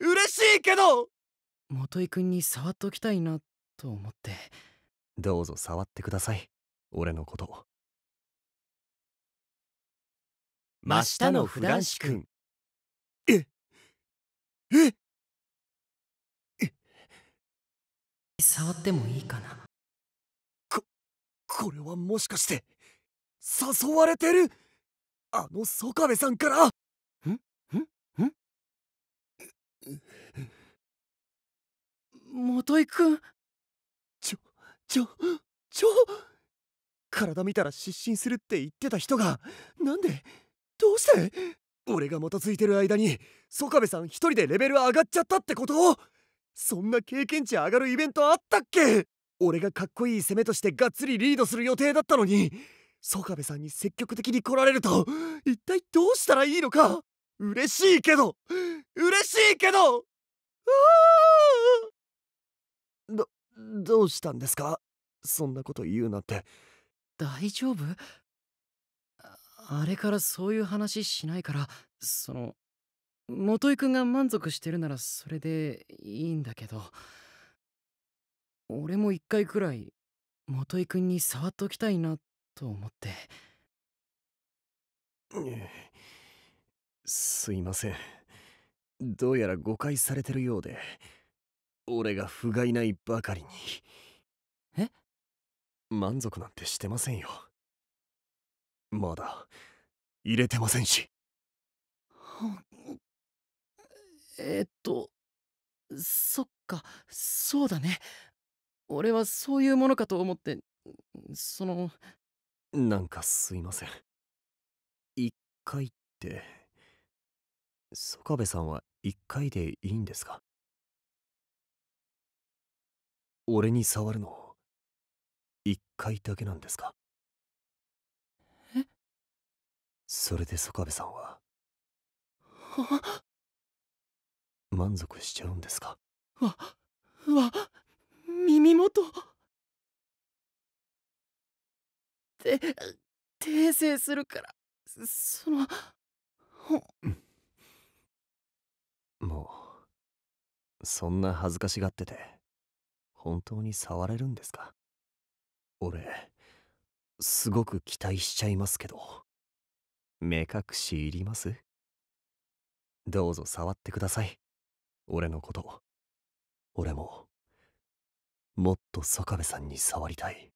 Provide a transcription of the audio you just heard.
嬉しいけど元井君に触っときたいなと思ってどうぞ触ってください俺のこと真下のフランシ君ええ触ってもいいかなここれはもしかして誘われてるあのソカベさんから元井くんちょちょちょ体見たら失神するって言ってた人がなんでどうして俺がもたついてる間にソカ部さん一人でレベル上がっちゃったってことそんな経験値上がるイベントあったっけ俺がかっこいい攻めとしてがっつりリードする予定だったのにソカベさんに積極的に来られると一体どうしたらいいのか嬉しいけど嬉しいけどああどうしたんですかそんなこと言うなんて大丈夫あれからそういう話しないからその元井君が満足してるならそれでいいんだけど俺も一回くらい元井君に触っときたいなと思って、すいませんどうやら誤解されてるようで。俺が不甲斐ないばかりにえ満足なんてしてませんよまだ入れてませんしえっとそっかそうだね俺はそういうものかと思ってそのなんかすいません一回って曽我部さんは一回でいいんですか俺に触るの一回だけなんですかえそれで曽我部さんは満足しちゃうんですかわわ耳元って訂正するからそのもうそんな恥ずかしがってて本当に触れるんですか俺すごく期待しちゃいますけど目隠しいりますどうぞ触ってください俺のこと俺ももっと坂部さんに触りたい